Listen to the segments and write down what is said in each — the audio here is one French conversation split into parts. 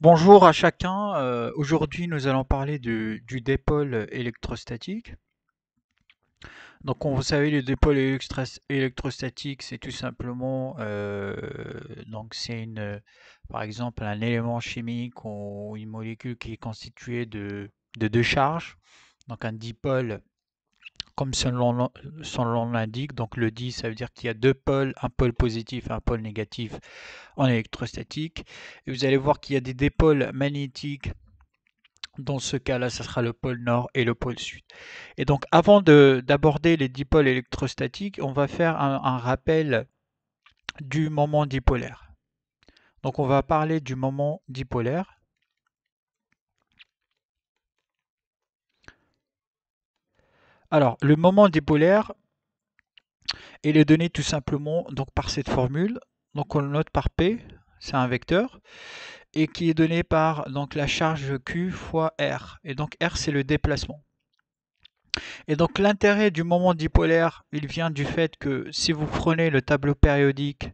Bonjour à chacun. Euh, aujourd'hui, nous allons parler du, du, dépôle électrostatique. Donc, vous savez, le dépôle électrostatique, c'est tout simplement, euh, donc c'est une, par exemple, un élément chimique ou une molécule qui est constituée de, de deux charges, donc un dipôle comme son nom, l'indique. Donc le 10, ça veut dire qu'il y a deux pôles, un pôle positif et un pôle négatif en électrostatique. Et vous allez voir qu'il y a des dipôles magnétiques. Dans ce cas-là, ce sera le pôle nord et le pôle sud. Et donc, avant d'aborder les dipôles électrostatiques, on va faire un rappel du moment dipolaire. Donc, on va parler du moment dipolaire. Alors, le moment dipolaire, il est donné tout simplement donc, par cette formule. Donc, on le note par P, c'est un vecteur, et qui est donné par donc, la charge Q fois R. Et donc, R, c'est le déplacement. Et donc l'intérêt du moment dipolaire, il vient du fait que si vous prenez le tableau périodique,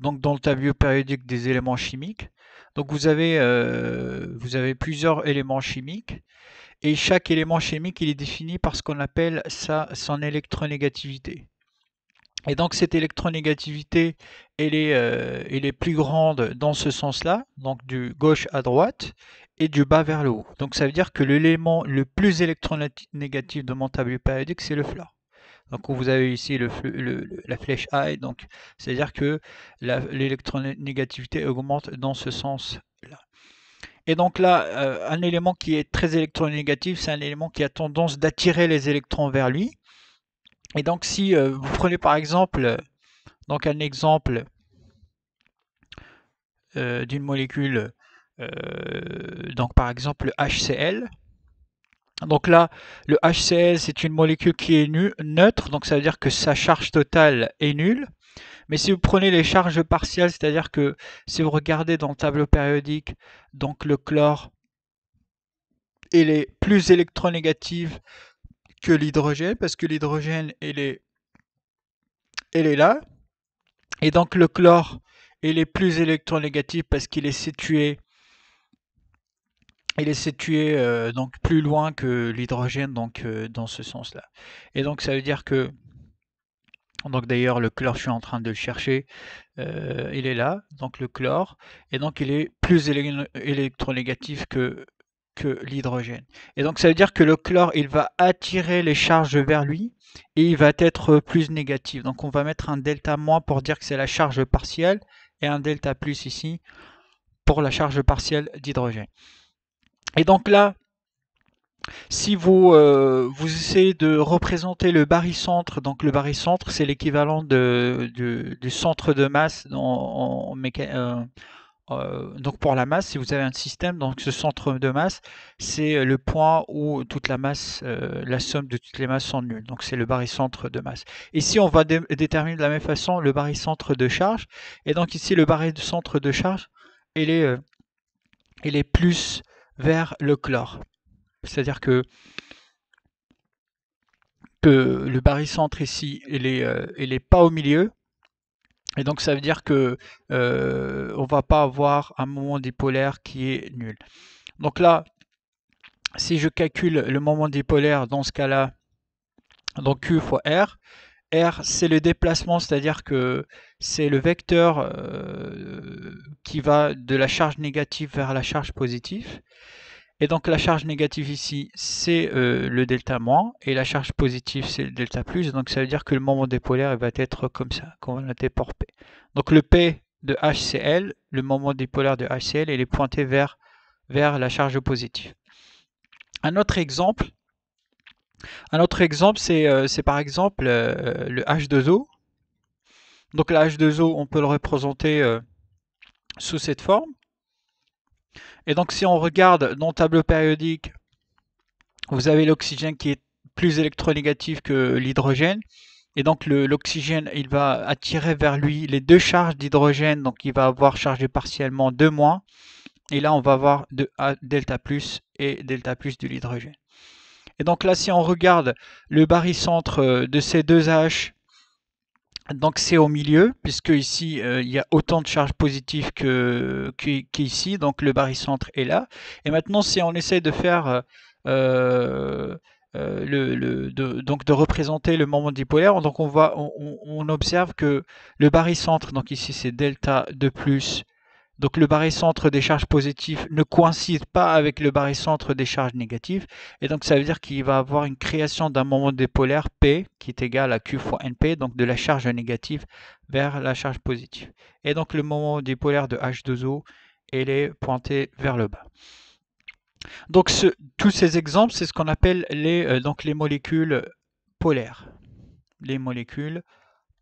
donc dans le tableau périodique des éléments chimiques, donc vous euh, vous avez plusieurs éléments chimiques, et chaque élément chimique il est défini par ce qu'on appelle son électronégativité. Et donc cette électronégativité, euh, elle est, plus grande dans ce sens-là, donc du gauche à droite et du bas vers le haut. Donc ça veut dire que l'élément le plus électronégatif de mon tableau périodique, c'est le fluor. Donc vous avez ici le, la flèche I, donc c'est-à-dire que l'électronégativité augmente dans ce sens là et donc là, euh, un élément qui est très électronégatif, c'est un élément qui a tendance d'attirer les électrons vers lui. Et donc si euh, vous prenez par exemple, euh, donc un exemple d'une molécule, donc par exemple HCl, donc là, le HCl, c'est une molécule qui est neutre, donc ça veut dire que sa charge totale est nulle. Mais si vous prenez les charges partielles, c'est-à-dire que si vous regardez dans le tableau périodique, donc le chlore, est est plus électronégatif que l'hydrogène, parce que l'hydrogène, est, est là. Et donc le chlore, il est plus électronégatif parce qu'il est situé il est situé euh, donc plus loin que l'hydrogène donc euh, dans ce sens là et donc ça veut dire que donc d'ailleurs, le chlore, je suis en train de le chercher. Euh, il est là, donc le chlore. Et donc il est plus électronégatif que, que l'hydrogène. Et donc ça veut dire que le chlore, il va attirer les charges vers lui et il va être plus négatif. Donc on va mettre un delta moins pour dire que c'est la charge partielle et un delta plus ici pour la charge partielle d'hydrogène. Et donc là, si vous, euh, vous essayez de représenter le barycentre, donc le barycentre, c'est l'équivalent de, du centre de masse euh, euh, donc pour la masse, si vous avez un système, donc ce centre de masse, c'est le point où toute la masse, la somme de toutes les masses sont nulles. Donc c'est le barycentre de masse. Ici, on va déterminer de la même façon le barycentre de charge. Et donc ici, le barycentre de charge, est, est plus vers le chlore. C'est-à-dire que, le barycentre ici, il n'est euh, pas au milieu. Et donc ça veut dire que euh, on va pas avoir un moment dipolaire qui est nul. Donc là, si je calcule le moment dipolaire dans ce cas-là, donc Q fois R, R c'est le déplacement, c'est-à-dire que c'est le vecteur euh, qui va de la charge négative vers la charge positive. Et donc la charge négative ici, c'est euh, le delta moins, et la charge positive, c'est le delta plus. Donc ça veut dire que le moment dipolaire il va être comme ça, qu'on va noter pour P. Donc le P de HCl, le moment dipolaire de HCl, il est pointé vers, vers la charge positive. Un autre exemple, un autre exemple, c'est euh, par exemple euh, le H2O. Donc le H2O, on peut le représenter sous cette forme. Et donc si on regarde dans le tableau périodique, vous avez l'oxygène qui est plus électronégatif que l'hydrogène. Et donc l'oxygène, il va attirer vers lui les deux charges d'hydrogène, donc il va avoir chargé partiellement deux moins. Et là, on va avoir de A, delta plus et delta plus de l'hydrogène. Et donc là, si on regarde le barycentre euh, de ces deux H donc c'est au milieu, puisque ici euh, il y a autant de charges positives que qu'ici, donc le barycentre est là. Et maintenant, si on essaie de faire euh, euh, le, donc de représenter le moment dipolaire, donc on, on observe que le barycentre, donc ici c'est delta de plus donc le barycentre des charges positives ne coïncide pas avec le barycentre des charges négatives. Et donc ça veut dire qu'il va avoir une création d'un moment dépolaire P qui est égal à Q fois NP, donc de la charge négative vers la charge positive. Et donc le moment dépolaire de H2O, est pointé vers le bas. Donc tous ces exemples, c'est ce qu'on appelle les, euh, donc les molécules polaires. Les molécules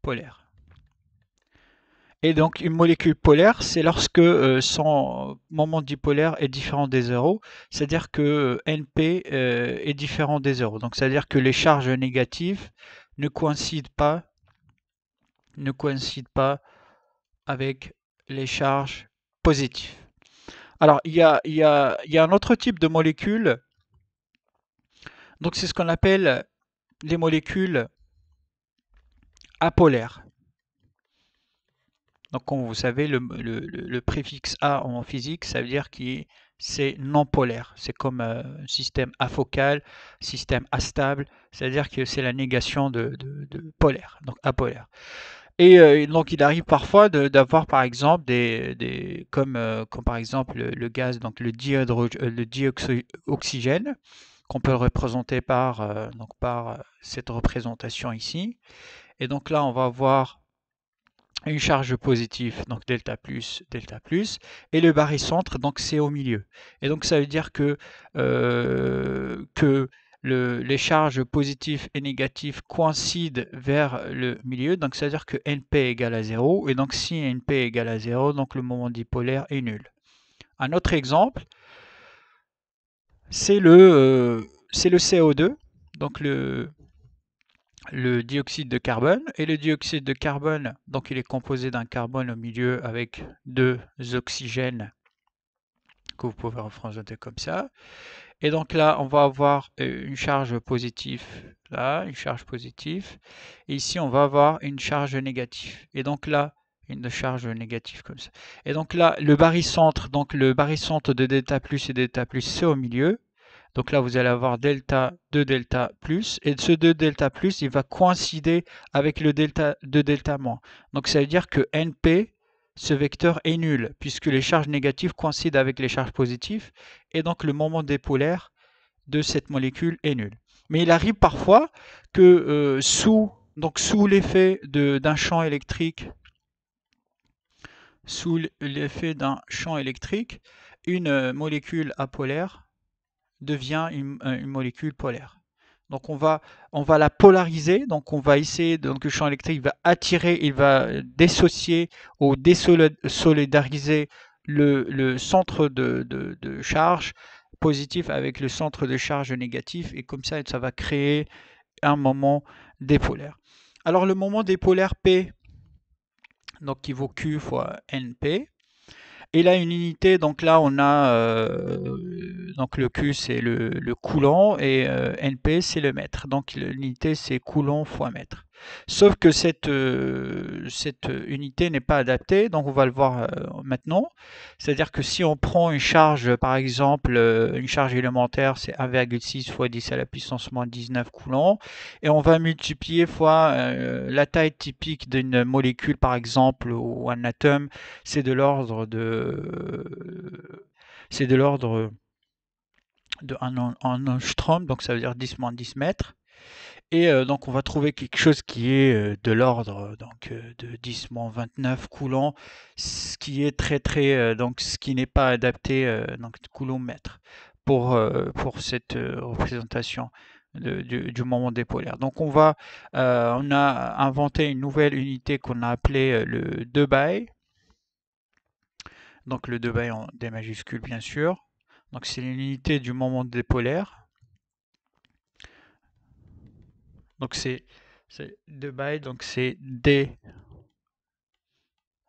polaires. Et donc une molécule polaire, c'est lorsque euh, son moment dipolaire est différent des zéros, c'est-à-dire que euh, NP euh, est différent des zéros. Donc c'est-à-dire que les charges négatives ne coïncident pas, ne coïncident pas avec les charges positives. Alors il y a, y a un autre type de molécule, donc c'est ce qu'on appelle les molécules apolaires. Donc, comme vous savez, le, préfixe A en physique, ça veut dire que c'est non polaire. C'est comme euh, un système afocal, système astable, c'est-à-dire que c'est la négation de, polaire, donc apolaire. Euh, et donc il arrive parfois d'avoir par exemple des, comme, euh, comme par exemple le, gaz, donc le, le dioxygène, qu'on peut représenter par, donc par cette représentation ici. Et donc là on va voir une charge positive, donc delta plus, delta plus, et le barycentre, donc c'est au milieu. Et donc ça veut dire que, euh, que les charges positives et négatives coïncident vers le milieu, donc ça veut dire que NP égale à 0, et donc si NP égale à 0, donc le moment dipolaire est nul. Un autre exemple, c'est le, euh, c'est le CO2, donc le, le dioxyde de carbone. Et le dioxyde de carbone, donc il est composé d'un carbone au milieu avec deux oxygènes que vous pouvez représenter comme ça. Et donc là, on va avoir euh, une charge positive, là, une charge positive. Et ici, on va avoir une charge négative. Et donc là, une charge négative comme ça. Et donc là, le barycentre, donc le barycentre de delta plus et delta plus, c'est au milieu. Donc là, vous allez avoir delta 2 delta plus. Et ce 2 delta plus, il va coïncider avec le delta 2 delta moins. Donc ça veut dire que NP, ce vecteur est nul, puisque les charges négatives coïncident avec les charges positives. Et donc le moment dépolaire de cette molécule est nul. Mais il arrive parfois que euh, sous, sous l'effet d'un champ électrique, sous l'effet d'un champ électrique, une euh, molécule apolaire devient euh, une, molécule polaire. Donc on va, on va la polariser, donc on va essayer, donc le champ électrique va attirer, il va dissocier ou désolidariser le, centre de, charge positif avec le centre de charge négatif, et comme ça, ça va créer un moment dépolaire. Alors le moment dépolaire P, donc qui vaut Q fois NP, et là, une unité, donc là, on a euh, donc le Q, c'est le, le, et euh, NP, c'est le mètre. Donc l'unité, c'est coulant fois mètre. Sauf que cette, euh, cette euh, unité n'est pas adaptée, donc on va le voir euh, maintenant. C'est-à-dire que si on prend une charge, par exemple, une charge élémentaire, c'est 1,6 fois 10 à la puissance moins 19 coulombs, et on va multiplier fois la taille typique d'une molécule, par exemple, ou un atome, c'est de l'ordre de... c'est de l'ordre de 1 angstrom, donc ça veut dire 10 moins 10 mètres. Et euh, donc on va trouver quelque chose qui est euh, de l'ordre euh, donc de 10 29 coulants, ce qui est très très donc ce qui n'est pas adapté donc coulomb pour pour cette représentation. du, moment dépolaire. Donc on va, on a inventé une nouvelle unité qu'on a appelée le 2 by. Donc le 2 by en des majuscules bien sûr. Donc c'est l'unité du moment dépolaire Donc c'est 2 bytes, donc c'est D.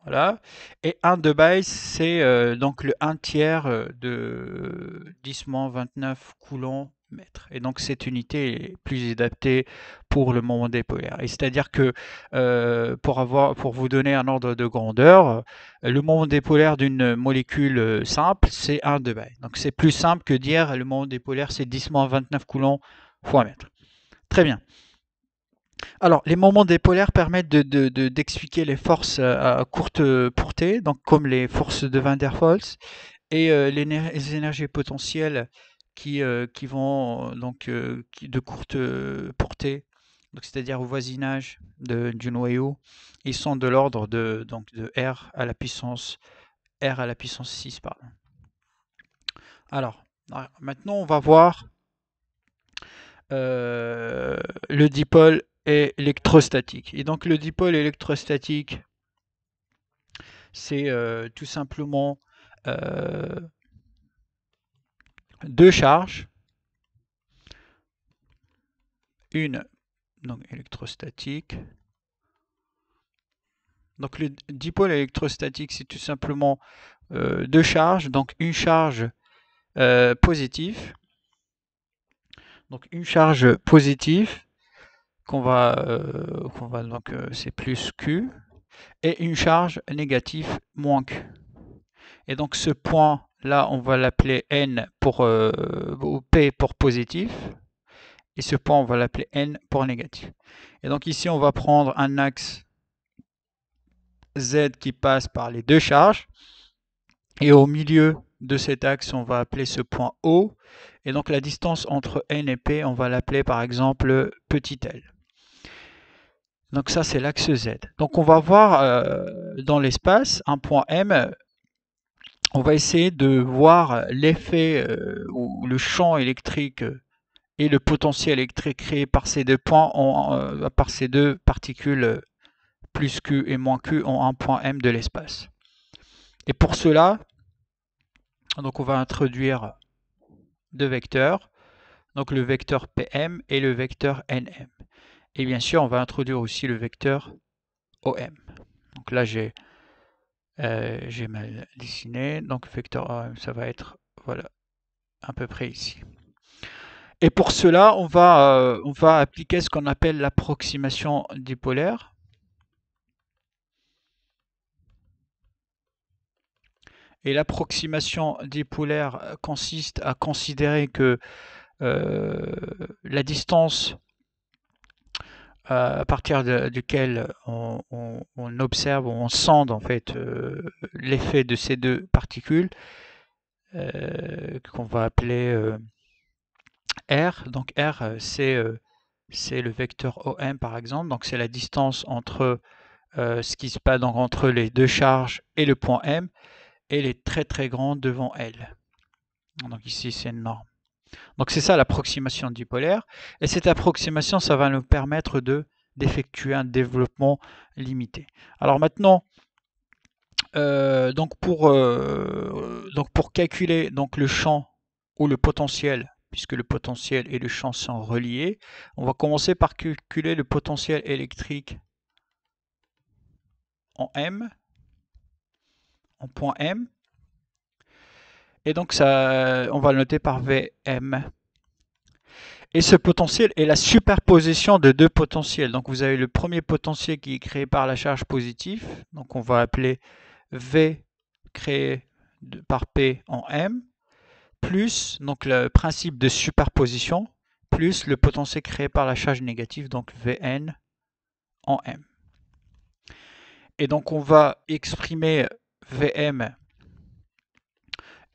Voilà. Et 1 de bytes, c'est euh, donc le 1 tiers euh, de 10 29 coulombs mètres. Et donc cette unité est plus adaptée pour le moment dépolaire. Et c'est-à-dire que euh, pour, pour vous donner un ordre de grandeur, le moment dépolaire d'une molécule simple, c'est 1 de bytes. Donc c'est plus simple que dire le moment dépolaire, c'est 10 29 coulombs fois mètre. Très bien. Alors, les moments dépolaires permettent d'expliquer les forces euh, à courte euh, portée, donc comme les forces de Van der Waals, et euh, les, énergies potentielles qui, qui vont donc de courte portée, c'est-à-dire au voisinage du noyau, ils sont de l'ordre de, donc de R à la puissance R à la puissance 6. Alors, ah, maintenant on va voir le dipôle électrostatique. Et donc le dipôle électrostatique, c'est euh, tout simplement euh, deux charges, une donc électrostatique. Donc le dipôle électrostatique, c'est tout simplement euh, deux charges, donc une charge positive, donc une charge positive euh, qu'on va, donc euh, c'est plus Q et une charge négative moins Q. Et donc ce point là on va l'appeler N pour euh, P pour positif et ce point on va l'appeler N pour négatif. Et donc ici on va prendre un axe Z qui passe par les deux charges et au milieu de cet axe on va appeler ce point O et donc la distance entre N et P on va l'appeler par exemple petit L. Donc ça, c'est l'axe Z. Donc on va voir euh, dans l'espace un point M. On va essayer de voir l'effet euh, ou le champ électrique euh, et le potentiel électrique créé par ces deux points, par ces deux particules plus Q et moins Q en un point M de l'espace. Et pour cela, donc on va introduire deux vecteurs, donc le vecteur PM et le vecteur NM. Et bien sûr, on va introduire aussi le vecteur OM. Donc là, euh, j'ai mal dessiné. Donc vecteur OM, ça va être voilà, à peu près ici. Et pour cela, on va, euh, on va appliquer ce qu'on appelle l'approximation dipolaire. Et l'approximation dipolaire consiste à considérer que euh, la distance euh, à partir duquel on, observe ou observe, on sent en fait euh, l'effet de ces deux particules euh, qu'on va appeler R. Donc R, c'est le vecteur OM par exemple, donc c'est la distance entre ce qui se passe donc, entre les deux charges et le point M, et elle est très très grande devant L. Donc ici c'est une norme. Donc c'est ça l'approximation dipolaire. Et cette approximation, ça va nous permettre d'effectuer un développement limité. Alors maintenant, euh, pour, euh, pour calculer donc le champ ou le potentiel, puisque le potentiel et le champ sont reliés, on va commencer par calculer le potentiel électrique en M, en point M, et donc, ça, on va le noter par Vm. Et ce potentiel est la superposition de deux potentiels. Donc, vous avez le premier potentiel qui est créé par la charge positive. Donc, on va appeler V créé par P en M, plus donc le principe de superposition, plus le potentiel créé par la charge négative, donc Vn en M. Et donc on va exprimer Vm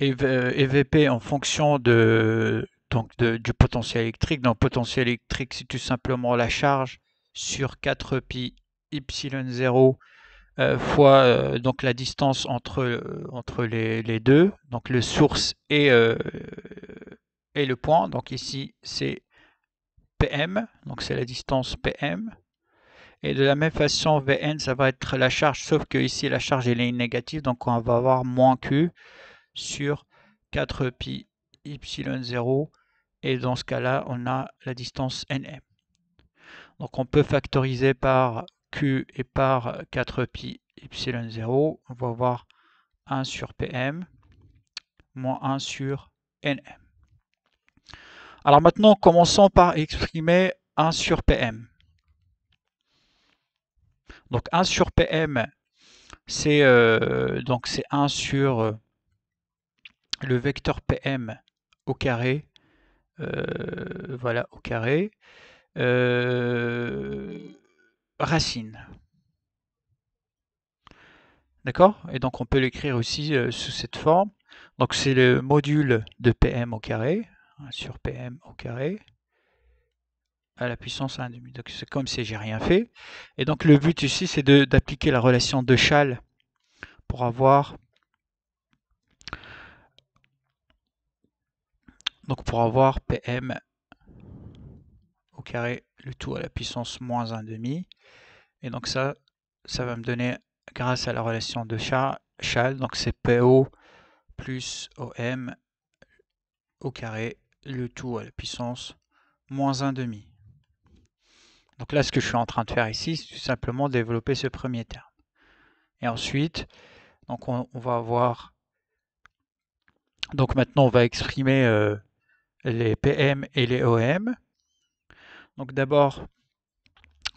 et VP en fonction de, du potentiel électrique. Donc potentiel électrique, c'est tout simplement la charge sur 4 pi epsilon 0 euh, fois euh, donc la distance entre, euh, entre les, deux, donc le source et, et le point. Donc ici, c'est PM, donc c'est la distance PM. Et de la même façon, Vn, ça va être la charge, sauf que ici, la charge, elle est négative, donc on va avoir moins Q sur 4pi y0 et dans ce cas-là, on a la distance nm. Donc on peut factoriser par q et par 4pi y0. On va avoir 1 sur pm moins 1 sur nm. Alors maintenant, commençons par exprimer 1 sur pm. Donc 1 sur pm, c'est euh, donc c'est 1 sur le vecteur PM au carré, euh, voilà, au carré, euh, racine. D'accord Et donc on peut l'écrire aussi euh, sous cette forme. Donc c'est le module de PM au carré, hein, sur PM au carré, à la puissance 1 demi. Donc c'est comme si j'ai rien fait. Et donc le but ici, c'est d'appliquer la relation de Schall pour avoir Donc pour avoir PM au carré, le tout à la puissance moins 1 demi. Et donc ça, ça va me donner, grâce à la relation de Schall, donc c'est PO plus OM au carré, le tout à la puissance moins 1,5. demi. Donc là, ce que je suis en train de faire ici, c'est tout simplement développer ce premier terme. Et ensuite, donc on, va avoir... Donc maintenant, on va exprimer... Euh, les PM et les OM. Donc d'abord,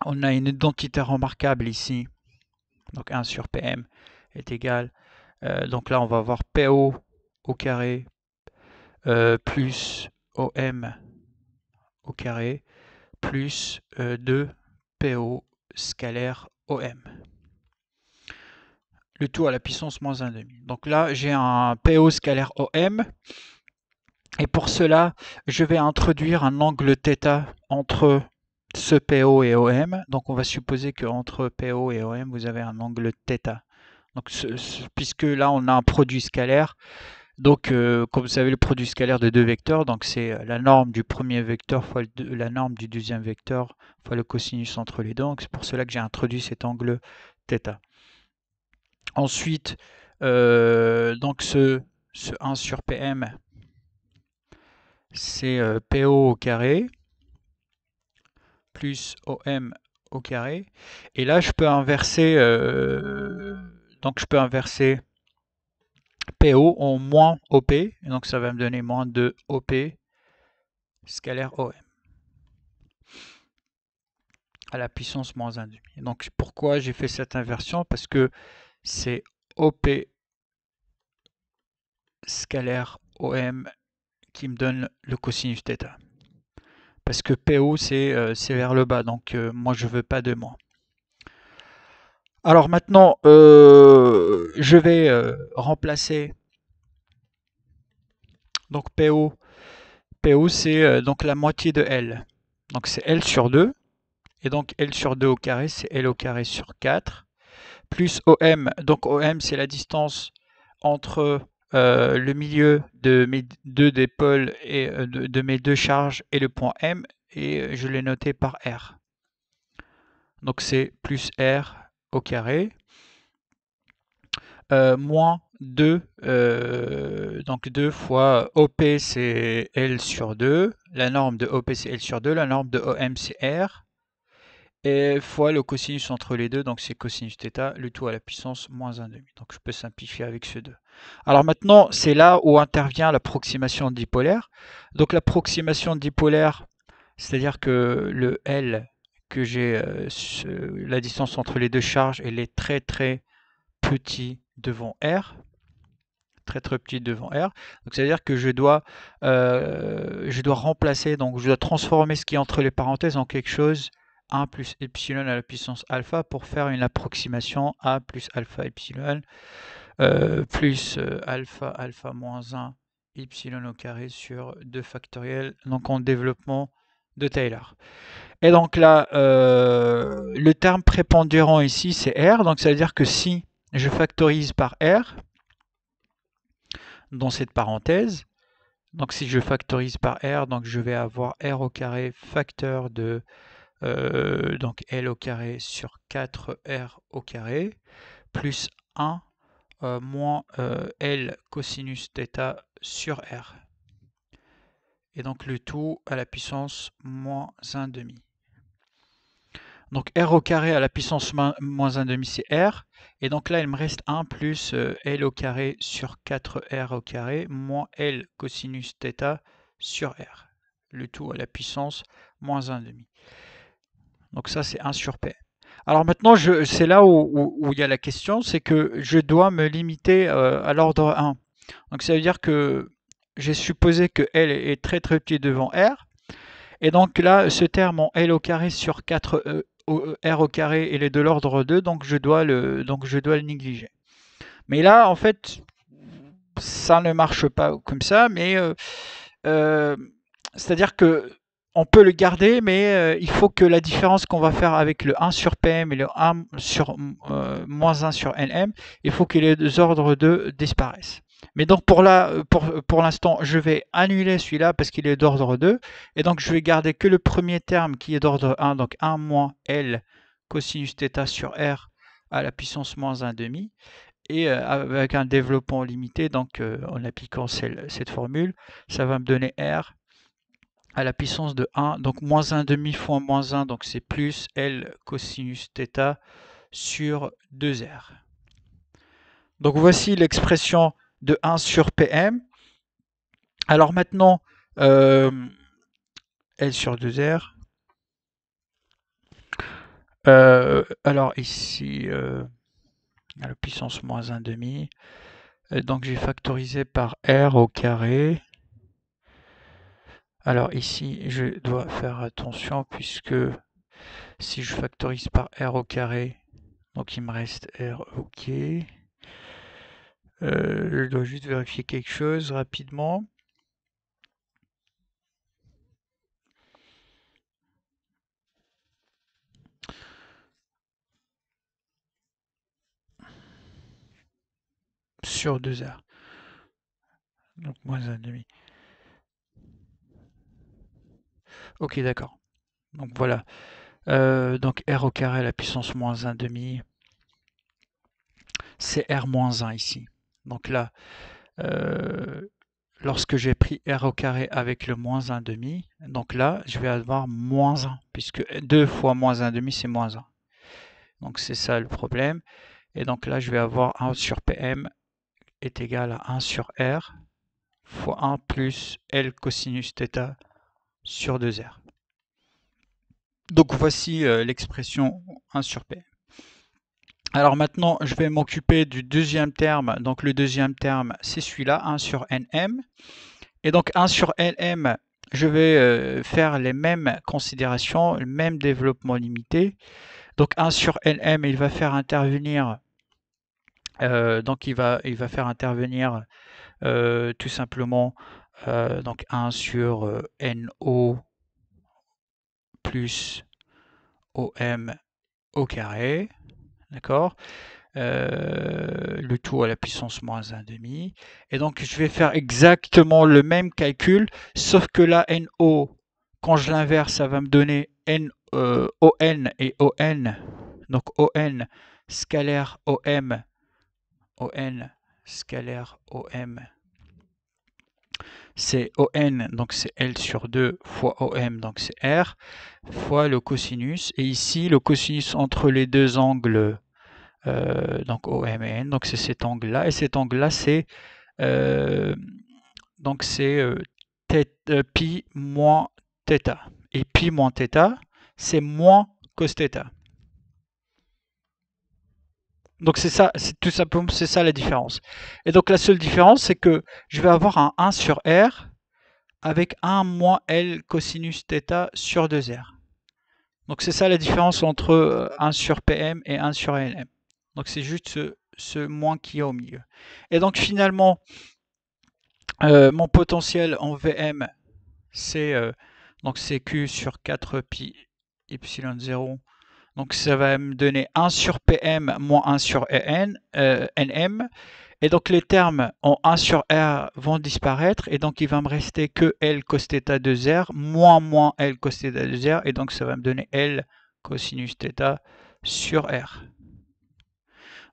on a une identité remarquable ici. Donc 1 sur PM est égal. Euh, donc là, on va avoir PO euh, au carré plus OM au carré plus 2 PO scalaire OM. Le tout à la puissance moins 1,5. Donc là, j'ai un PO scalaire OM et pour cela, je vais introduire un angle θ entre ce PO et OM. Donc on va supposer qu'entre PO et OM, vous avez un angle θ. Donc, puisque là, on a un produit scalaire. Donc, euh, comme vous savez, le produit scalaire de deux vecteurs, donc c'est euh, la norme du premier vecteur fois la norme du deuxième vecteur fois le cosinus entre les deux. Donc, c'est pour cela que j'ai introduit cet angle θ. Ensuite, euh, donc ce 1 sur PM c'est euh, PO au carré plus OM au carré. Et là, je peux inverser, euh, donc je peux inverser PO en moins OP, et donc ça va me donner moins de OP scalaire OM à la puissance moins 1 Donc pourquoi j'ai fait cette inversion Parce que c'est OP scalaire OM qui me donne le cosinus θ. Parce que PO, euh, c'est vers le bas, donc euh, moi, je veux pas de moins. Alors maintenant, euh, je vais remplacer donc PO. PO, c'est donc la moitié de L. Donc c'est L sur 2. Et donc L sur 2 au carré, c'est L au carré sur 4. Plus OM. Donc OM, c'est la distance entre euh, le milieu de mes deux et euh, de, mes deux charges et le point M et euh, je l'ai noté par R. Donc c'est plus R au carré moins 2, donc 2 fois OP c'est L sur 2, la norme de OP c'est L sur 2, la norme de OM c'est R, et fois le cosinus entre les deux, donc c'est cosinus θ, le tout à la puissance moins 1 demi. Donc je peux simplifier avec ce 2. Alors maintenant, c'est là où intervient l'approximation dipolaire. Donc l'approximation dipolaire, c'est-à-dire que le L que j'ai, euh, la distance entre les deux charges, elle est très très petit devant R, très très petit devant R. Donc c'est-à-dire que je dois, euh, je dois remplacer, donc je dois transformer ce qui est entre les parenthèses en quelque chose 1 plus epsilon à la puissance alpha pour faire une approximation a plus alpha epsilon euh, plus euh, alpha alpha moins 1 epsilon au carré sur 2 factoriel, donc en développement de Taylor. Et donc là, euh, le terme prépondérant ici, c'est R, donc ça veut dire que si je factorise par R, dans cette parenthèse, donc si je factorise par R, donc je vais avoir R au carré facteur de euh, donc L au carré sur 4R au carré, plus 1 euh, moins euh, L cosinus θ sur R. Et donc le tout à la puissance moins 1 demi. Donc R au carré à la puissance moins 1 demi c'est R. Et donc là il me reste 1 plus L au carré sur 4R au carré moins L cosinus θ sur R. Le tout à la puissance moins 1 demi. Donc ça, c'est 1 sur P. Alors maintenant, c'est là où, il y a la question, c'est que je dois me limiter euh, à l'ordre 1. Donc ça veut dire que j'ai supposé que L est très très petit devant R. Et donc là, ce terme en L au carré sur 4 euh, euh, R au carré, il est de l'ordre 2, donc je, dois le, donc je dois le négliger. Mais là, en fait, ça ne marche pas comme ça, mais c'est-à-dire que on peut le garder, mais euh, il faut que la différence qu'on va faire avec le 1 sur PM et le 1 sur euh, moins 1 sur NM, il faut que les ordres 2 disparaissent. Mais donc pour euh, l'instant, pour, je vais annuler celui-là parce qu'il est d'ordre 2. Et donc je vais garder que le premier terme qui est d'ordre 1, donc 1 moins L cosinus θ sur R à la puissance moins 1 demi. Et avec un développement limité, donc en appliquant cette formule, ça va me donner R à la puissance de 1, donc moins 1 demi fois moins 1, donc c'est plus L cosinus θ sur 2R. Donc voici l'expression de 1 sur PM. Alors maintenant, euh, L sur 2R. Euh, alors ici, euh, à la puissance moins 1 demi. Donc j'ai factorisé par R au carré. Alors ici, je dois faire attention puisque si je factorise par r au carré, donc il me reste r OK. Euh, je dois juste vérifier quelque chose rapidement. Sur 2R. Donc moins 1,5. Ok, d'accord. Donc voilà. Euh, donc R au carré à la puissance moins 1 demi, c'est R moins 1 ici. Donc là, euh, lorsque j'ai pris R au carré avec le moins 1 demi, donc là, je vais avoir moins 1, puisque 2 fois moins 1 demi, c'est moins 1. Donc c'est ça le problème. Et donc là, je vais avoir 1 sur PM est égal à 1 sur R fois 1 plus L cosinus θ sur 2R. Donc voici euh, l'expression 1 sur P. Alors maintenant, je vais m'occuper du deuxième terme. Donc le deuxième terme, c'est celui-là, 1 sur NM. Et donc 1 sur NM, je vais euh, faire les mêmes considérations, le même développement limité. Donc 1 sur NM, il va faire intervenir, euh, donc il va, il va faire intervenir tout simplement euh, donc 1 sur euh, NO plus OM au carré, d'accord euh, le tout à la puissance moins 1,5. Et donc, je vais faire exactement le même calcul, sauf que là, NO, quand je l'inverse, ça va me donner N, ON et ON. Donc, ON scalaire OM, ON scalaire OM c'est ON, donc c'est L sur 2, fois OM, donc c'est R, fois le cosinus. Et ici, le cosinus entre les deux angles, euh, donc OM et N, donc c'est cet angle-là. Et cet angle-là, c'est euh, donc c'est euh, pi moins θ. Et pi moins θ, c'est moins cos donc c'est ça, c'est tout simplement c'est ça la différence. Et donc la seule différence, c'est que je vais avoir un 1 sur R avec 1 moins L cosinus θ sur 2R. Donc c'est ça la différence entre 1 euh, sur PM et 1 sur LM. Donc c'est juste ce, moins qu'il y a au milieu. Et donc finalement, euh, mon potentiel en VM, c'est euh, donc c'est Q sur 4 pi y0 donc ça va me donner 1 sur PM moins 1 sur NM. Euh, et donc les termes en 1 sur R vont disparaître et donc il va me rester que L cos θ 2R moins moins L cos θ 2R et donc ça va me donner L cosinus θ sur R.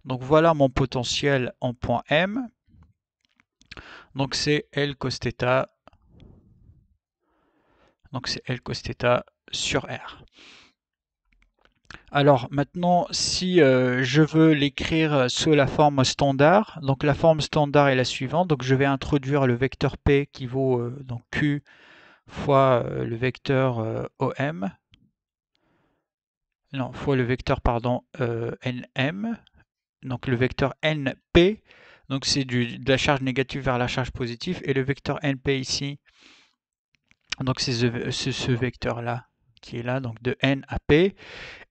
Donc voilà mon potentiel en point M. Donc c'est L cos donc c'est L cos sur R. Alors maintenant, si euh, je veux l'écrire sous la forme standard, donc la forme standard est la suivante, donc je vais introduire le vecteur P qui vaut euh, donc Q fois euh, le vecteur OM, fois le vecteur, pardon, NM, donc le vecteur NP, donc c'est de la charge négative vers la charge positive, et le vecteur NP ici, donc c'est ce vecteur-là, qui est là, donc de N à P.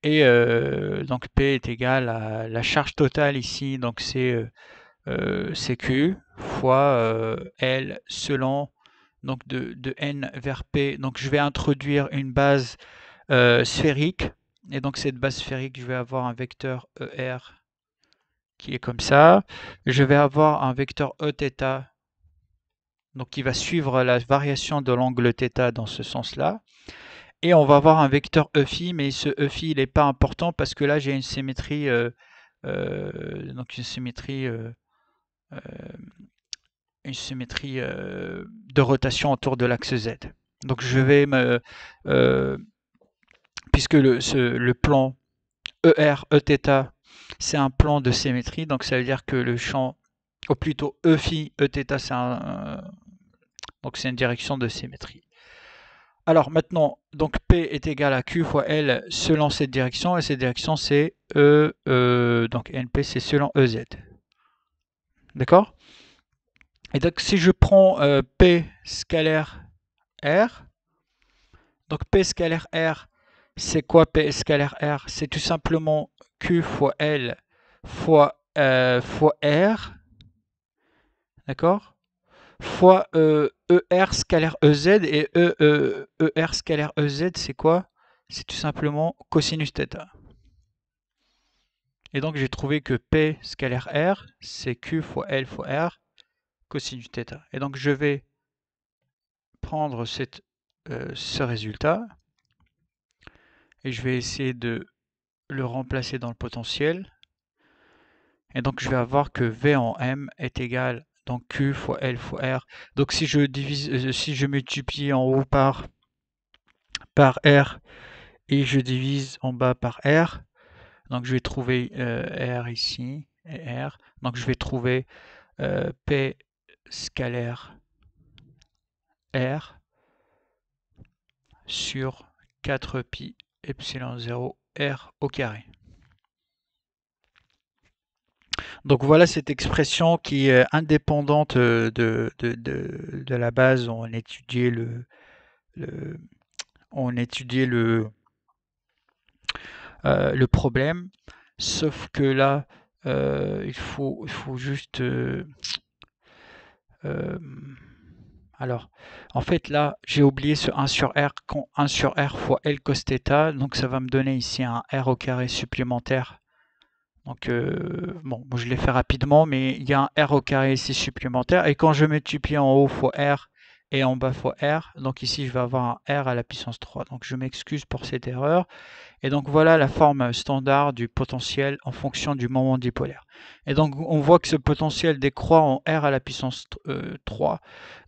Et euh, donc P est égal à la charge totale ici, donc c'est euh, euh fois euh, L selon donc de, de, N vers P. Donc je vais introduire une base sphérique. Et donc cette base sphérique, je vais avoir un vecteur ER qui est comme ça. Je vais avoir un vecteur Eθ donc qui va suivre la variation de l'angle θ dans ce sens-là. Et on va avoir un vecteur EFI, mais ce EFI, il n'est pas important parce que là, j'ai une symétrie, euh, euh, donc une symétrie, euh, une symétrie de rotation autour de l'axe Z. Donc je vais me, puisque le, le plan ER, Eθ, c'est un plan de symétrie, donc ça veut dire que le champ, ou plutôt Eφ, Eθ, c'est un, donc c'est une direction de symétrie. Alors maintenant, donc P est égal à Q fois L selon cette direction, et cette direction c'est E, e donc NP c'est selon EZ. D'accord Et donc si je prends euh, P scalaire R, donc P scalaire R, c'est quoi P scalaire R C'est tout simplement Q fois L fois, euh, fois R, d'accord Fois E ER scalaire EZ et e, e, ER scalaire EZ, c'est quoi C'est tout simplement cosinus θ. Et donc j'ai trouvé que P scalaire R, c'est Q fois L fois R, cosinus θ. Et donc je vais prendre cette, euh, ce résultat et je vais essayer de le remplacer dans le potentiel. Et donc je vais avoir que V en M est égal donc Q fois L fois R. Donc si je divise, euh, si je multiplie en haut par, par R et je divise en bas par R, donc je vais trouver euh, R ici R. Donc je vais trouver euh, P scalaire R sur 4 pi epsilon 0 R au carré. Donc voilà cette expression qui est euh, indépendante euh, de, la base. On le, le on étudiait le, euh, problème. Sauf que là, il, faut, il faut juste... alors, en fait, là, j'ai oublié ce 1 sur R, 1 sur R fois L cos theta. donc ça va me donner ici un R au carré supplémentaire donc, euh, bon, je l'ai fait rapidement, mais il y a un R au carré ici supplémentaire. Et quand je multiplie en haut fois R et en bas fois R, donc ici je vais avoir un R à la puissance 3. Donc je m'excuse pour cette erreur. Et donc voilà la forme standard du potentiel en fonction du moment dipolaire. Et donc on voit que ce potentiel décroît en R à la puissance 3. Euh,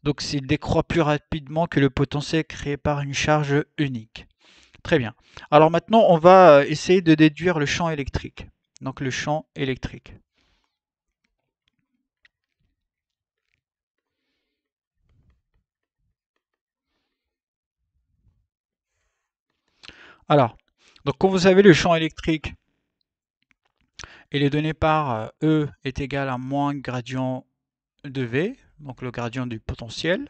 donc il décroît plus rapidement que le potentiel créé par une charge unique. Très bien. Alors maintenant, on va euh, essayer de déduire le champ électrique donc le champ électrique. Alors, donc quand vous avez le champ électrique et les données par euh, E est égal à moins gradient de V, donc le gradient du potentiel,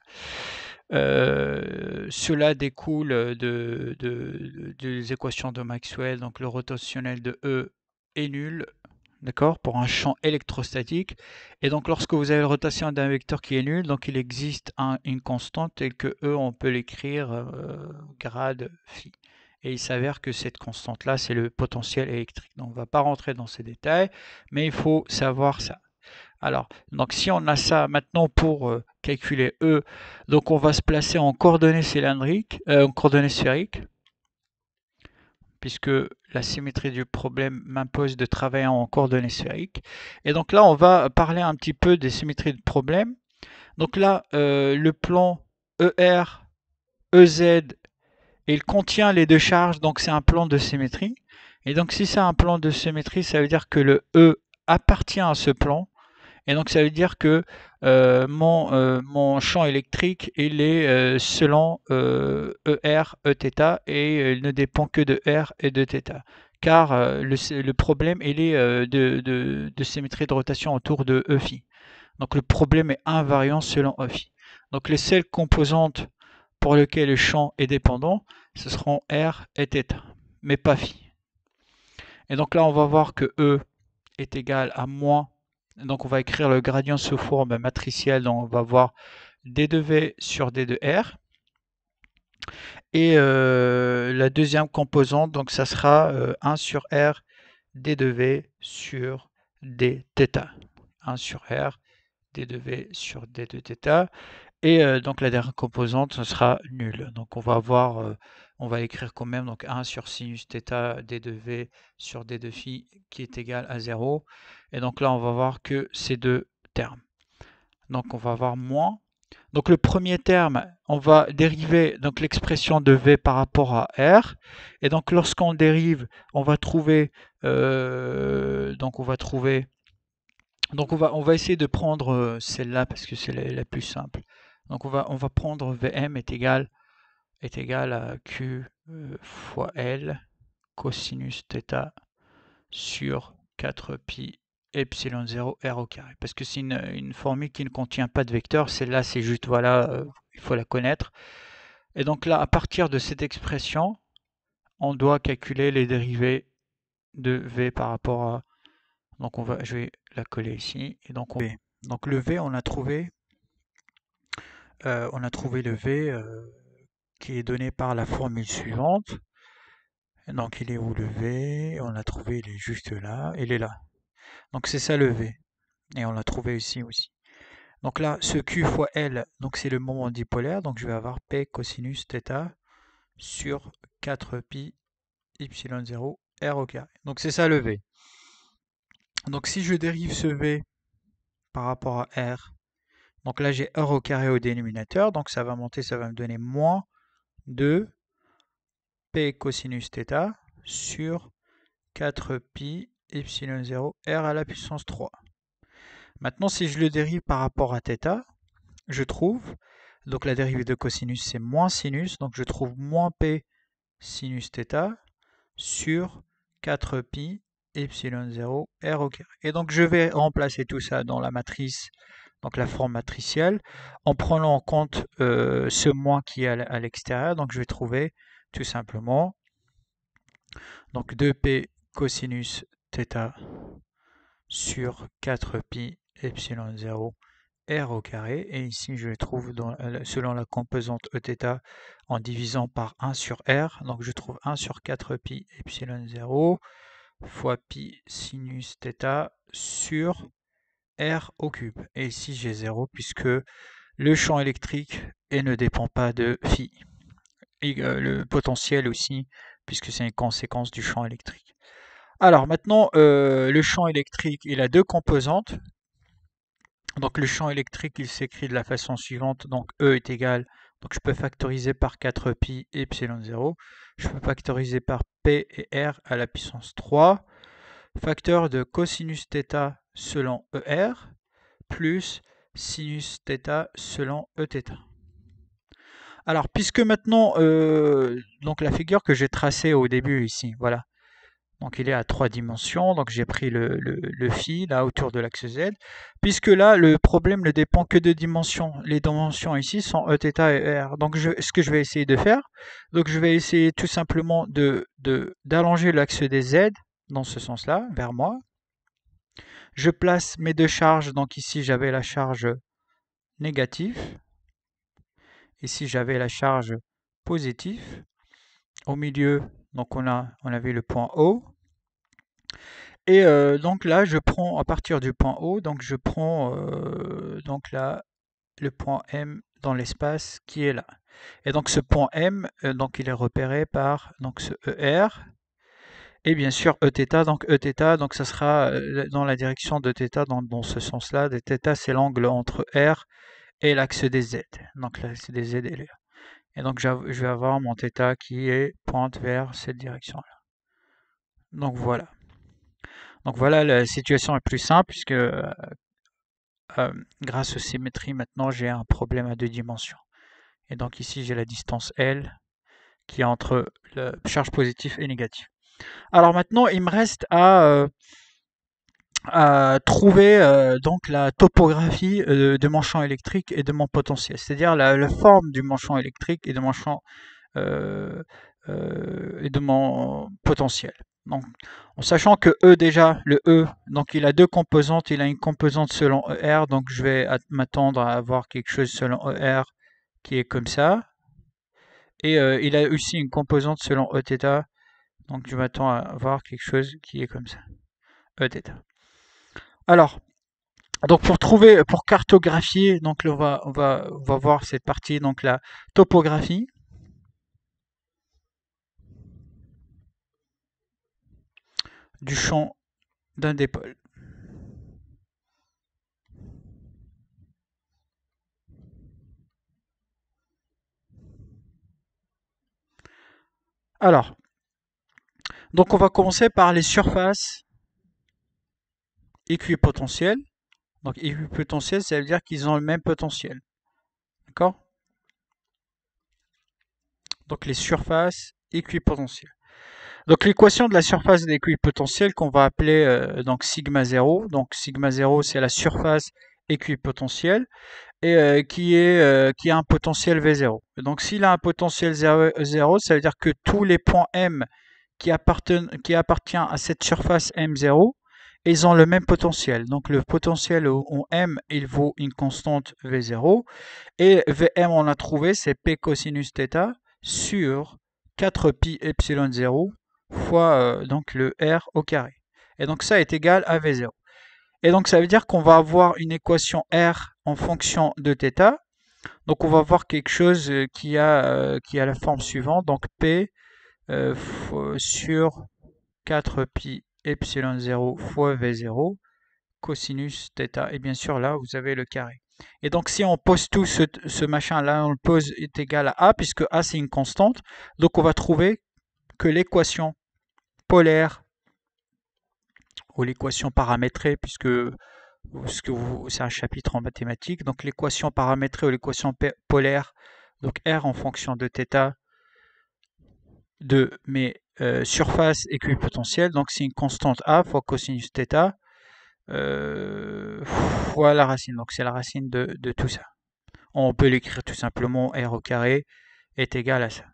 euh, cela découle des équations de Maxwell, donc le rotationnel de E est nul d'accord, pour un champ électrostatique. Et donc lorsque vous avez la rotation d'un vecteur qui est nul, donc il existe un, une constante et que E, on peut l'écrire euh, grade phi. Et il s'avère que cette constante-là, c'est le potentiel électrique. Donc on va pas rentrer dans ces détails, mais il faut savoir ça. Alors, donc si on a ça maintenant pour euh, calculer E, donc on va se placer en coordonnées cylindriques, euh, en coordonnées sphériques, puisque la symétrie du problème m'impose de travailler en coordonnées sphériques. Et donc là, on va parler un petit peu des symétries de problème. Donc là, euh, le plan ER, EZ, il contient les deux charges, donc c'est un plan de symétrie. Et donc si c'est un plan de symétrie, ça veut dire que le E appartient à ce plan. Et donc ça veut dire que euh, euh, mon, champ électrique, il est euh, selon ER, e Eθ, et il ne dépend que de R et de θ car le, problème il est de, de, de, symétrie de rotation autour de E Donc le problème est invariant selon Eφ Donc les seules composantes pour lesquelles le champ est dépendant, ce seront R et θ, mais pas φ Et donc là on va voir que E est égal à moins donc on va écrire le gradient sous forme matricielle, donc on va avoir d 2 V sur d 2 R. Et euh, la deuxième composante, donc ça sera 1 euh, sur R, d 2 V sur dθ. 1 sur R, d 2 V sur d 2 θ. Et euh, donc la dernière composante sera nulle. Donc on va avoir, euh, on va écrire quand même donc 1 sur sinus θ d de v sur d de phi qui est égal à 0. Et donc là on va voir que ces deux termes. Donc on va avoir moins. Donc le premier terme, on va dériver donc l'expression de v par rapport à r. Et donc lorsqu'on dérive, on va trouver, euh, donc on va trouver donc on va, on va essayer de prendre celle-là parce que c'est la, plus simple. Donc on va, on va prendre Vm est égal, est égal à Q euh, fois L cosinus θ sur 4pi epsilon 0 r au carré. Parce que c'est une, formule qui ne contient pas de vecteur, celle-là c'est juste, voilà, euh, il faut la connaître. Et donc là, à partir de cette expression, on doit calculer les dérivées de V par rapport à... Donc on va, je vais la coller ici. Et donc, on... donc le V, on l'a trouvé euh, on a trouvé le V euh, qui est donné par la formule suivante. Donc il est où le V On a trouvé, il est juste là, il est là. Donc c'est ça le V. Et on l'a trouvé ici aussi. Donc là, ce Q fois L, donc c'est le moment dipolaire, donc je vais avoir P cosinus θ sur 4pi y0 r au carré. Donc c'est ça le V. Donc si je dérive ce V par rapport à R, donc là, j'ai r au carré au dénominateur, donc ça va monter, ça va me donner moins 2 p cosinus θ sur 4pi epsilon 0 r à la puissance 3. Maintenant, si je le dérive par rapport à θ, je trouve, donc la dérivée de cosinus c'est moins sinus, donc je trouve moins p sinus θ sur 4pi epsilon 0 r au carré. Et donc je vais remplacer tout ça dans la matrice donc la forme matricielle, en prenant en compte euh, ce moins qui est à l'extérieur. Donc je vais trouver tout simplement donc 2p cosinus θ sur 4pi epsilon 0 r au carré. Et ici, je le trouve dans, euh, selon la composante Eθ en divisant par 1 sur r. Donc, je trouve 1 sur 4pi epsilon 0 fois pi sinus θ sur R au cube. Et ici, j'ai 0 puisque le champ électrique et ne dépend pas de phi. Euh, le potentiel aussi, puisque c'est une conséquence du champ électrique. Alors maintenant, euh, le champ électrique, il a deux composantes. Donc le champ électrique, il s'écrit de la façon suivante. Donc E est égal, donc je peux factoriser par 4pi et epsilon 0. Je peux factoriser par P et R à la puissance 3. Facteur de cosinus θ selon ER plus sinus θ selon Eθ. Alors, puisque maintenant, euh, donc la figure que j'ai tracée au début ici, voilà, donc il est à trois dimensions, donc j'ai pris le, le, phi là autour de l'axe z. Puisque là, le problème ne dépend que de dimensions. Les dimensions ici sont Eθ et e R. Donc ce que je vais essayer de faire, donc je vais essayer tout simplement de d'allonger l'axe des z dans ce sens-là, vers moi. Je place mes deux charges, donc ici j'avais la charge négative, ici j'avais la charge positive. Au milieu, donc on, a, on avait le point O. Et euh, donc là, je prends à partir du point O, donc je prends euh, donc le point M dans l'espace qui est là. Et donc ce point M, euh, donc il est repéré par ce ER et bien sûr Eθ, donc Eθ, donc ça sera euh, dans la direction de θ dans, ce sens-là. Θ, c'est l'angle entre R et l'axe des Z. Donc l'axe des Z est là. Et donc je vais avoir mon θ qui est pointe vers cette direction-là. Donc voilà. Donc voilà, la situation est plus simple puisque euh, euh, grâce aux symétries, maintenant j'ai un problème à deux dimensions. Et donc ici j'ai la distance L qui est entre la charge positive et négative. Alors maintenant, il me reste à, euh, trouver euh, donc la topographie euh, de mon champ électrique et de mon potentiel, c'est-à-dire la, forme du mon champ électrique et de mon champ et de mon potentiel. Donc, en sachant que E déjà, le E, donc il a deux composantes, il a une composante selon ER, donc je vais m'attendre à avoir quelque chose selon ER qui est comme ça. Et il a aussi une composante selon Eθ donc je m'attends à voir quelque chose qui est comme ça. Eθ. Alors, donc pour trouver, pour cartographier, donc on va, on va, on va voir cette partie, donc la topographie. du champ d'un des pôles. Alors, donc on va commencer par les surfaces équipotentielles. Donc équipotentielles, ça veut dire qu'ils ont le même potentiel. D'accord Donc les surfaces équipotentielles. Donc l'équation de la surface d'équipotentiel qu'on va appeler euh, donc sigma 0. Donc sigma 0 c'est la surface équipotentielle et euh, qui est euh, qui a un potentiel V0. Donc s'il a un potentiel 0, ça veut dire que tous les points M qui, qui appartient à cette surface M0, ils ont le même potentiel. Donc le potentiel en M, il vaut une constante V0. Et Vm, on a trouvé, c'est P cosinus θ sur 4pi epsilon 0 fois euh, donc le R au carré. Et donc ça est égal à V0. Et donc ça veut dire qu'on va avoir une équation R en fonction de θ. Donc on va avoir quelque chose euh, qui a, euh, qui a la forme suivante. Donc P euh, sur 4 pi epsilon 0 fois V0 cosinus θ. Et bien sûr, là, vous avez le carré. Et donc, si on pose tout ce, ce machin-là, on le pose est égal à A, puisque A, c'est une constante. Donc, on va trouver que l'équation polaire, ou l'équation paramétrée, puisque c'est un chapitre en mathématiques, donc l'équation paramétrée ou l'équation polaire, donc R en fonction de θ, de mes euh, surfaces équipotentielles, Donc c'est une constante A fois cosinus θ euh, fois la racine. Donc c'est la racine de, tout ça. On peut l'écrire tout simplement R au carré est égal à ça.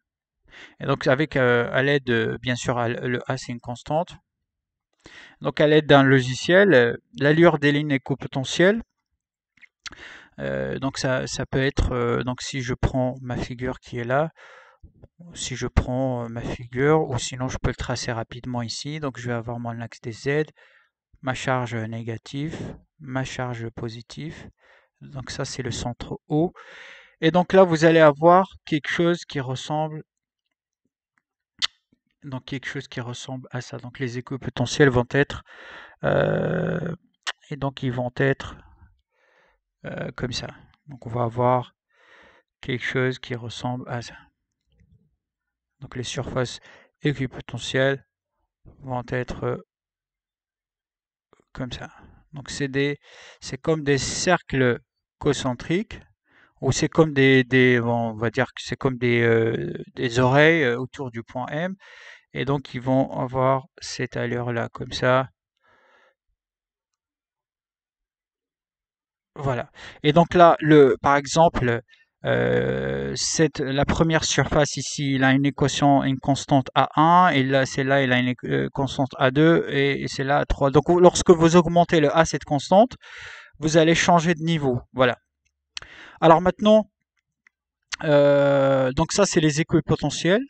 Et donc avec euh, à l'aide, bien sûr, le A c'est une constante. Donc à l'aide d'un logiciel, l'allure des lignes équipotentielles, donc ça, ça, peut être, donc si je prends ma figure qui est là, si je prends euh, ma figure ou sinon je peux le tracer rapidement ici. Donc je vais avoir mon axe des Z, ma charge négative, ma charge positive. Donc ça c'est le centre haut. Et donc là vous allez avoir quelque chose qui ressemble donc quelque chose qui ressemble à ça. Donc les échos potentiels vont être euh, et donc ils vont être euh, comme ça. Donc on va avoir quelque chose qui ressemble à ça. Donc les surfaces équipotentielles vont être euh, comme ça. Donc c'est c'est comme des cercles concentriques ou c'est comme des, on va dire que c'est comme des, euh, des oreilles euh, autour du point M et donc ils vont avoir cette allure là comme ça. Voilà. Et donc là, le, par exemple, euh, la première surface ici, il a une équation, une constante A1, et là, là, il a une euh, constante A2, et, celle là A3. Donc, lorsque vous augmentez le A, cette constante, vous allez changer de niveau. Voilà. Alors maintenant, euh, donc ça, c'est les équipotentiels.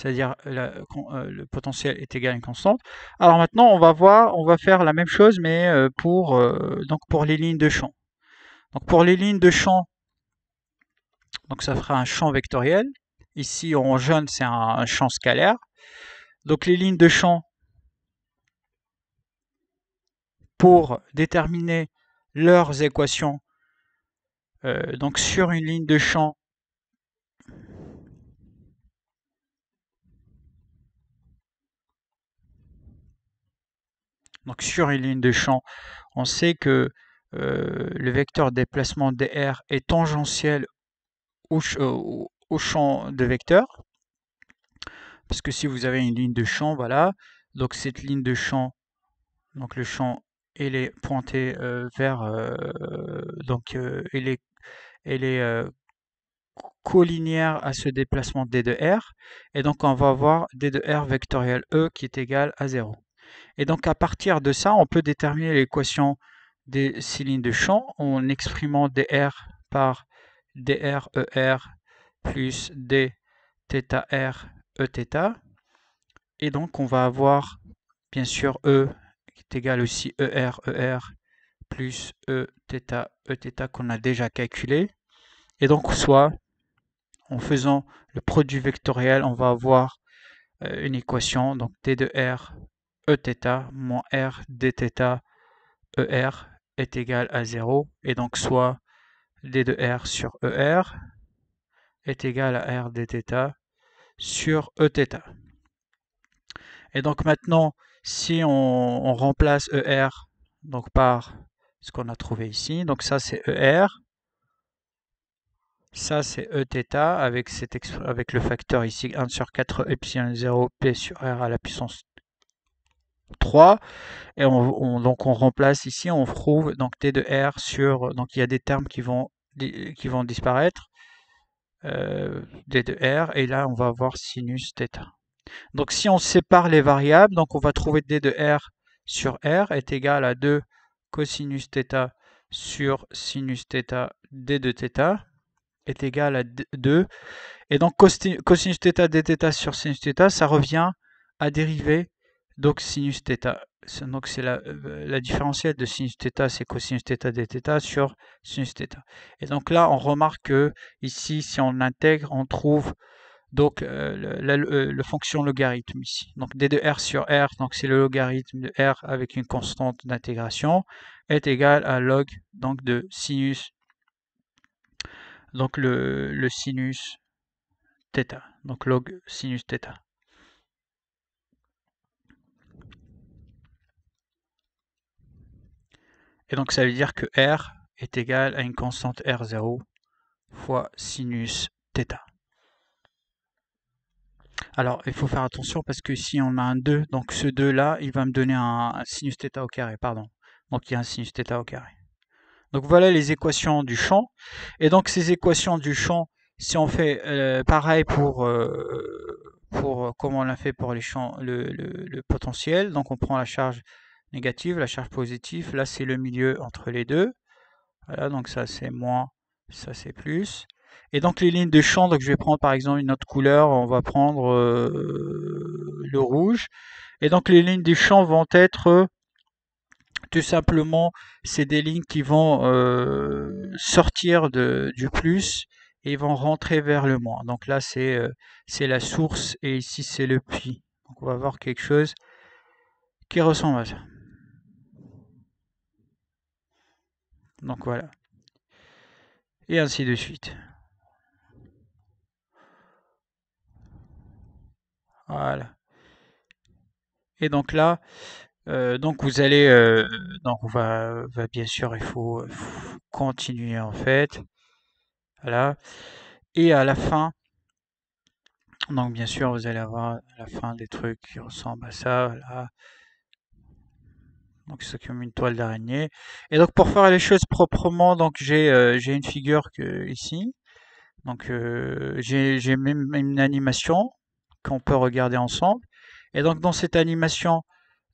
c'est-à-dire euh, euh, le potentiel est égal à une constante. Alors maintenant, on va voir, on va faire la même chose, mais euh, pour, donc pour les lignes de champ. Donc pour les lignes de champ, donc ça fera un champ vectoriel. Ici, en jaune, c'est un, champ scalaire. Donc les lignes de champ, pour déterminer leurs équations, donc sur une ligne de champ, Donc sur une ligne de champ, on sait que euh, le vecteur déplacement dr est tangentiel au, euh, champ de vecteur. Parce que si vous avez une ligne de champ, voilà, donc cette ligne de champ, donc le champ, elle est pointée euh, vers, donc est, elle est collinéaire à ce déplacement d de r, et donc on va avoir d de r vectoriel e qui est égal à 0. Et donc à partir de ça, on peut déterminer l'équation des six lignes de champ en exprimant dr par drER e, plus e theta. Et donc on va avoir bien sûr E qui est égal aussi ER, ER plus e, e theta qu'on a déjà calculé. Et donc soit en faisant le produit vectoriel, on va avoir euh, une équation, donc d de r Eθ moins R dθ ER est égal à 0 et donc soit d de R sur ER est égal à R dθ sur Eθ. Et donc maintenant, si on, remplace ER donc par ce qu'on a trouvé ici, donc ça c'est ER, ça c'est Eθ avec, avec le facteur ici 1 sur 4 epsilon 0 P sur R à la puissance 3. Et on, donc on remplace ici, on trouve donc T de R sur... Donc il y a des termes qui vont, qui vont disparaître. Euh, d de R. Et là, on va avoir sinus θ. Donc si on sépare les variables, donc on va trouver D de R sur R est égal à 2 cosinus θ sur sinus θ d de θ est égal à 2. Et donc cosinus θ d sur sinus θ, ça revient à dériver donc sinus θ, donc c'est euh, la, différentielle de sinus θ, c'est cosinus θ dθ sur sinus θ. Et donc là, on remarque que ici, si on intègre, on trouve donc euh, la, euh, fonction logarithme ici. Donc d de r sur r, donc c'est le logarithme de r avec une constante d'intégration, est égal à log donc de sinus, donc le, sinus donc log sinus Et donc ça veut dire que R est égal à une constante R0 fois sinus Alors, il faut faire attention parce que si on a un 2, donc ce 2-là, il va me donner un, sinus θ au carré, pardon. Donc il y a un sinus au carré. Donc voilà les équations du champ. Et donc ces équations du champ, si on fait euh, pareil pour, euh, pour euh, comment on l'a fait pour les champs, le, potentiel, donc on prend la charge négative, la charge positive. Là, c'est le milieu entre les deux. Voilà, donc ça c'est moins, ça c'est plus. Et donc les lignes de champ, donc je vais prendre par exemple une autre couleur, on va prendre euh, le rouge. Et donc les lignes de champ vont être tout simplement, c'est des lignes qui vont euh, sortir de, du plus et vont rentrer vers le moins. Donc là euh, c'est la source et ici c'est le puits. Donc on va voir quelque chose qui ressemble à ça. Donc voilà. Et ainsi de suite. Voilà. Et donc là, euh, donc vous allez, euh, donc on va, va, bien sûr, il faut, euh, continuer en fait. Voilà. Et à la fin, donc bien sûr, vous allez avoir à la fin des trucs qui ressemblent à ça donc ça comme une toile d'araignée. Et donc pour faire les choses proprement, donc j'ai euh, une figure ici, donc euh, j'ai même une animation qu'on peut regarder ensemble. Et donc dans cette animation,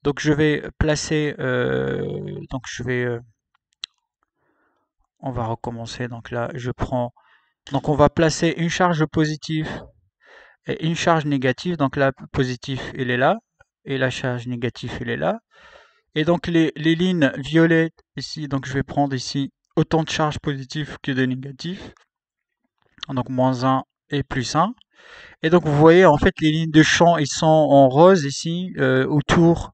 donc je vais placer, euh, donc je vais, on va recommencer. Donc là, je prends, donc on va placer une charge positive et une charge négative. Donc la positif, elle est là, et la charge négative, elle est là. Et donc les, lignes violettes ici, donc je vais prendre ici autant de charges positives que de négatives. Donc moins 1 et plus 1. Et donc vous voyez en fait les lignes de champ ils sont en rose ici euh, autour.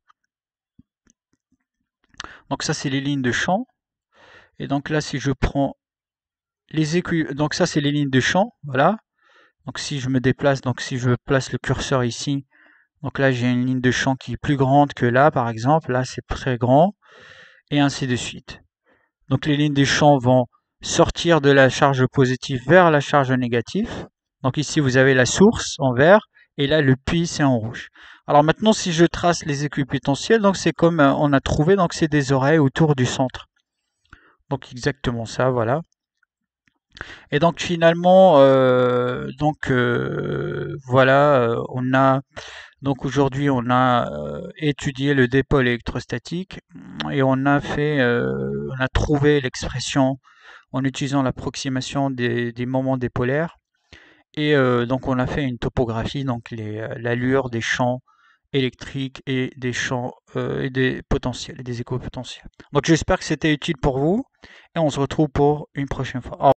Donc ça c'est les lignes de champ. Et donc là si je prends les écu... donc ça c'est les lignes de champ, voilà. Donc si je me déplace, donc si je place le curseur ici, donc là, j'ai une ligne de champ qui est plus grande que là, par exemple. Là, c'est très grand. Et ainsi de suite. Donc les lignes de champ vont sortir de la charge positive vers la charge négative. Donc ici, vous avez la source en vert. Et là, le puits, c'est en rouge. Alors maintenant, si je trace les équipotentiels, donc c'est comme euh, on a trouvé, donc c'est des oreilles autour du centre. Donc exactement ça, voilà. Et donc finalement, euh, donc euh, voilà, on a donc aujourd'hui, on a euh, étudié le dépôt électrostatique et on a fait, euh, on a trouvé l'expression en utilisant l'approximation des, moments dépolaires. Et euh, donc on a fait une topographie, donc l'allure des champs électriques et des champs et des potentiels, des éco potentiels. Donc j'espère que c'était utile pour vous et on se retrouve pour une prochaine fois.